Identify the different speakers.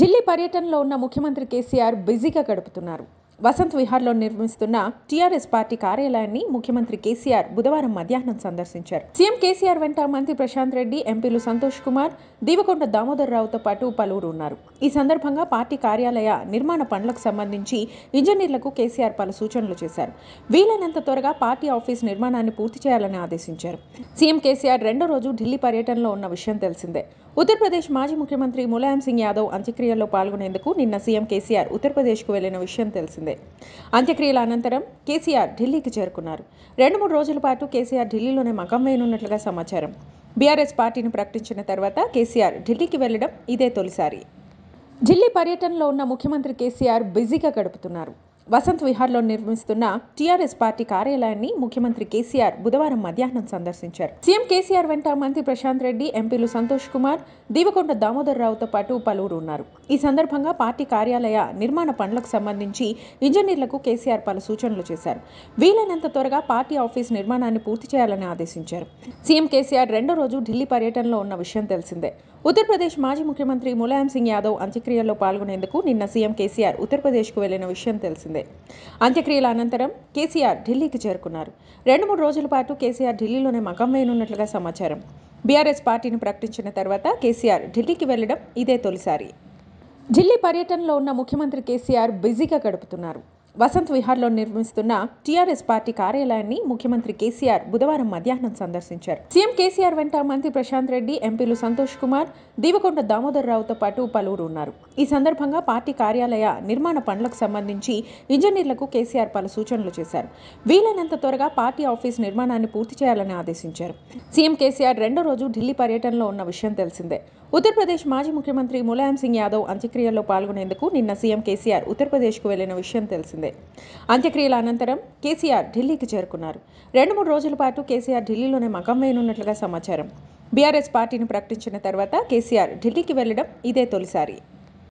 Speaker 1: ఢిల్లీ పర్యటనలో ఉన్న ముఖ్యమంత్రి కేసీఆర్ బిజీగా గడుపుతున్నారు వసంత్ విహార్లో నిర్మిస్తున్న టీఆర్ఎస్ పార్టీ కార్యాలయాన్ని ముఖ్యమంత్రి కేసీఆర్ బుధవారం మధ్యాహ్నం సందర్శించారు సీఎం కేసీఆర్ వెంట మంత్రి ప్రశాంత్ రెడ్డి ఎంపీలు సంతోష్ కుమార్ దీవకొండ దామోదర్ రావుతో పాటు పలువురు ఉన్నారు ఈ సందర్భంగా పార్టీ కార్యాలయ నిర్మాణ పనులకు సంబంధించి ఇంజనీర్లకు కేసీఆర్ పలు సూచనలు చేశారు వీలైనంత త్వరగా పార్టీ ఆఫీస్ నిర్మాణాన్ని పూర్తి చేయాలని ఆదేశించారు సీఎం కేసీఆర్ రెండో రోజు ఢిల్లీ పర్యటనలో ఉన్న విషయం తెలిసిందే ఉత్తరప్రదేశ్ మాజీ ముఖ్యమంత్రి ములాయం సింగ్ యాదవ్ అంత్యక్రియల్లో పాల్గొనేందుకు నిన్న సీఎం కేసీఆర్ ఉత్తరప్రదేశ్కు వెళ్లిన విషయం తెలిసింది చేసింది అంత్యక్రియల అనంతరం కేసీఆర్ ఢిల్లీకి చేరుకున్నారు రెండు మూడు రోజుల పాటు కేసీఆర్ ఢిల్లీలోనే మకం వేయనున్నట్లుగా సమాచారం బీఆర్ఎస్ పార్టీని ప్రకటించిన తర్వాత కేసీఆర్ ఢిల్లీకి వెళ్లడం ఇదే తొలిసారి ఢిల్లీ పర్యటనలో ఉన్న ముఖ్యమంత్రి కేసీఆర్ బిజీగా గడుపుతున్నారు వసంత్ విహార్లో నిర్మిస్తున్న టీఆర్ఎస్ పార్టీ కార్యాలయాన్ని ముఖ్యమంత్రి కేసీఆర్ బుధవారం మధ్యాహ్నం సందర్శించారు సీఎం కేసీఆర్ వెంట మంత్రి ప్రశాంత్ రెడ్డి ఎంపీలు సంతోష్ కుమార్ దీవకొండ దామోదర్ రావుతో పాటు పలువురు ఉన్నారు ఈ సందర్భంగా పార్టీ కార్యాలయ నిర్మాణ పనులకు సంబంధించి ఇంజనీర్లకు కేసీఆర్ పలు సూచనలు చేశారు వీలైనంత త్వరగా పార్టీ ఆఫీస్ నిర్మాణాన్ని పూర్తి చేయాలని ఆదేశించారు సీఎం కేసీఆర్ రెండో రోజు ఢిల్లీ పర్యటనలో ఉన్న విషయం తెలిసిందే ఉత్తరప్రదేశ్ మాజీ ముఖ్యమంత్రి ములాయం సింగ్ యాదవ్ అంత్యక్రియల్లో పాల్గొనేందుకు నిన్న సీఎం కేసీఆర్ ఉత్తరప్రదేశ్కు వెళ్లిన విషయం తెలిసింది చేరుకుంది అంత్యక్రియల అనంతరం కేసీఆర్ ఢిల్లీకి చేరుకున్నారు రెండు మూడు రోజుల పాటు కేసీఆర్ ఢిల్లీలోనే మకం వేయనున్నట్లుగా సమాచారం బీఆర్ఎస్ పార్టీని ప్రకటించిన తర్వాత కేసీఆర్ ఢిల్లీకి వెళ్లడం ఇదే తొలిసారి ఢిల్లీ పర్యటనలో ఉన్న ముఖ్యమంత్రి కేసీఆర్ బిజీగా గడుపుతున్నారు వసంత్ విహార్లో నిర్మిస్తున్న టీఆర్ఎస్ పార్టీ కార్యాలయాన్ని ముఖ్యమంత్రి కేసీఆర్ బుధవారం మధ్యాహ్నం సందర్శించారు సీఎం కేసీఆర్ వెంట మంత్రి ప్రశాంత్ రెడ్డి ఎంపీలు సంతోష్ కుమార్ దీవకొండ దామోదర్ రావుతో పాటు పలువురు ఉన్నారు ఈ సందర్భంగా పార్టీ కార్యాలయ నిర్మాణ పనులకు సంబంధించి ఇంజనీర్లకు కేసీఆర్ పలు సూచనలు చేశారు వీలైనంత త్వరగా పార్టీ ఆఫీస్ నిర్మాణాన్ని పూర్తి చేయాలని ఆదేశించారు సీఎం కేసీఆర్ రెండో రోజు ఢిల్లీ పర్యటనలో ఉన్న విషయం తెలిసిందే ఉత్తరప్రదేశ్ మాజీ ముఖ్యమంత్రి ములాయం సింగ్ యాదవ్ అంత్యక్రియల్లో పాల్గొనేందుకు నిన్న సీఎం కేసీఆర్ ఉత్తరప్రదేశ్కు వెళ్లిన విషయం తెలిసిందే అంత్యక్రియల అనంతరం కేసీఆర్ ఢిల్లీకి చేరుకున్నారు రెండు మూడు రోజుల పాటు కేసీఆర్ ఢిల్లీలోనే మకం వేయనున్నట్లుగా సమాచారం బీఆర్ఎస్ పార్టీని ప్రకటించిన తర్వాత కేసీఆర్ ఢిల్లీకి వెళ్లడం ఇదే తొలిసారి